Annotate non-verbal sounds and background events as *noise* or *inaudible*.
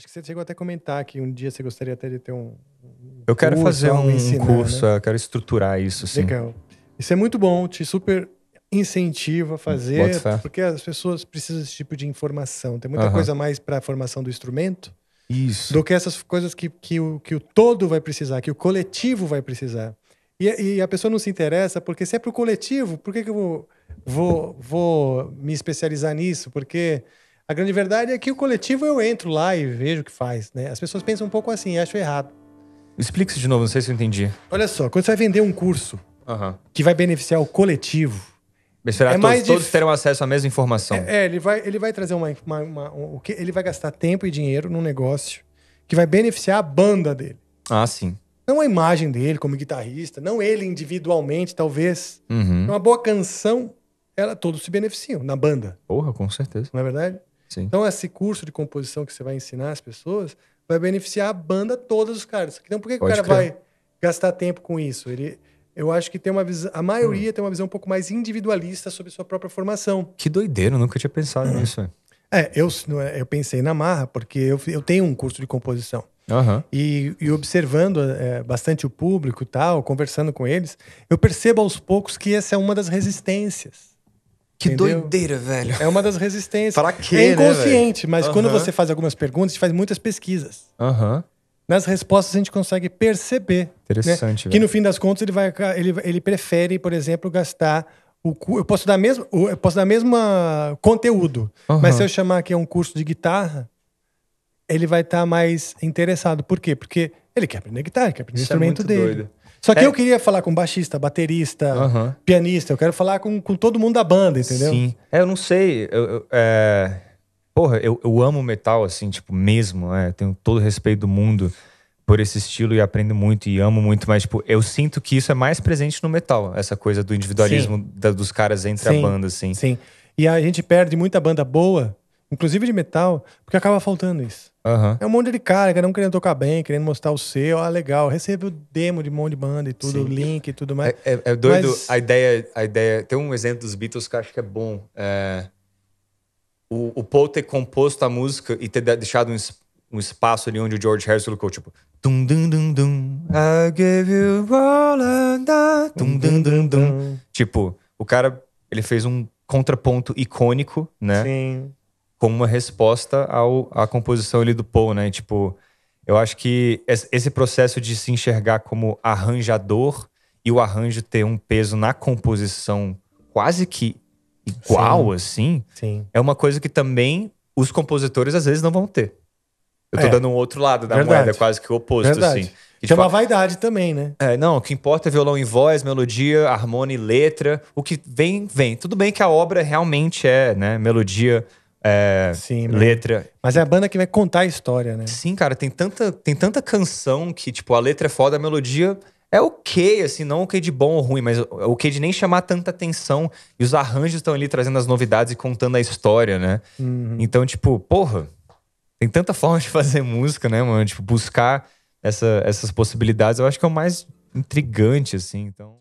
Acho que você chegou até a comentar que um dia você gostaria até de ter um. eu quero curso, fazer um ensinar, curso, né? eu quero estruturar isso, sim. Legal. Isso é muito bom, te super incentiva a hum, fazer, porque as pessoas precisam desse tipo de informação. Tem muita coisa mais para a formação do instrumento Isso. do que essas coisas que, que, o, que o todo vai precisar, que o coletivo vai precisar. E, e a pessoa não se interessa, porque se é para o coletivo, por que, que eu vou, vou, vou me especializar nisso? Porque a grande verdade é que o coletivo eu entro lá e vejo o que faz, né? As pessoas pensam um pouco assim, acho errado. Explique isso de novo, não sei se eu entendi. Olha só, quando você vai vender um curso uhum. que vai beneficiar o coletivo, Será é todos, mais dif... todos terão acesso à mesma informação. É, é ele, vai, ele vai trazer uma. uma, uma um, ele vai gastar tempo e dinheiro num negócio que vai beneficiar a banda dele. Ah, sim. Não a imagem dele como guitarrista, não ele individualmente, talvez. Uhum. Uma boa canção, ela, todos se beneficiam na banda. Porra, com certeza. Não é verdade? Sim. Então, esse curso de composição que você vai ensinar as pessoas vai beneficiar a banda todos os caras. Então, por que, que o cara vai gastar tempo com isso? Ele, eu acho que tem uma visão, a maioria hum. tem uma visão um pouco mais individualista sobre sua própria formação. Que doideira, eu nunca tinha pensado hum. nisso. É, eu, é, eu pensei na marra, porque eu, eu tenho um curso de composição. Uhum. E, e, observando é, bastante o público e tal, conversando com eles, eu percebo aos poucos que essa é uma das resistências. Que Entendeu? doideira, velho. É uma das resistências. Pra quê, né, É inconsciente, né, mas uhum. quando você faz algumas perguntas, a gente faz muitas pesquisas. Uhum. Nas respostas a gente consegue perceber. Né? Interessante, né? Que no fim das contas ele, vai, ele, ele prefere, por exemplo, gastar o eu posso dar mesmo, eu posso dar mesmo conteúdo, uhum. mas se eu chamar que é um curso de guitarra, ele vai estar tá mais interessado. Por quê? Porque ele quer aprender guitarra, quer aprender Isso é instrumento é dele. Doido. Só que é. eu queria falar com baixista, baterista, uhum. pianista. Eu quero falar com, com todo mundo da banda, entendeu? Sim. É, eu não sei. Eu, eu, é... Porra, eu, eu amo metal, assim, tipo, mesmo. É, tenho todo o respeito do mundo por esse estilo e aprendo muito e amo muito, mas tipo, eu sinto que isso é mais presente no metal, essa coisa do individualismo da, dos caras entre sim, a banda, assim. Sim. E a gente perde muita banda boa inclusive de metal, porque acaba faltando isso. Uhum. É um monte de cara, cada um querendo tocar bem, querendo mostrar o seu, ah, legal, recebeu demo de um monte de banda e tudo, Sim. link e tudo mais. É, é, é doido Mas... a ideia, a ideia. Tem um exemplo dos Beatles que eu acho que é bom. É... O, o, Paul ter composto a música e ter deixado um, um espaço ali onde o George Harrison colocou, tipo. Dum, dum, dum, dum. I you all and that. Dum, dum, dum, dum. Tipo, o cara, ele fez um contraponto icônico, né? Sim como uma resposta ao, à composição ali do Paul, né? Tipo, eu acho que esse processo de se enxergar como arranjador e o arranjo ter um peso na composição quase que igual, Sim. assim, Sim. é uma coisa que também os compositores às vezes não vão ter. Eu tô é. dando um outro lado da Verdade. moeda, quase que o oposto, assim. Verdade. assim. Que, é uma vaidade também, né? É, não, o que importa é violão em voz, melodia, harmonia e letra. O que vem, vem. Tudo bem que a obra realmente é, né? Melodia, é, Sim, letra. Mas é a banda que vai contar a história, né? Sim, cara, tem tanta, tem tanta canção que, tipo, a letra é foda, a melodia é ok, assim, não ok de bom ou ruim, mas é ok de nem chamar tanta atenção. E os arranjos estão ali trazendo as novidades e contando a história, né? Uhum. Então, tipo, porra, tem tanta *laughs* forma de fazer música, né, mano? Tipo, buscar essa, essas possibilidades, eu acho que é o mais intrigante, assim, então...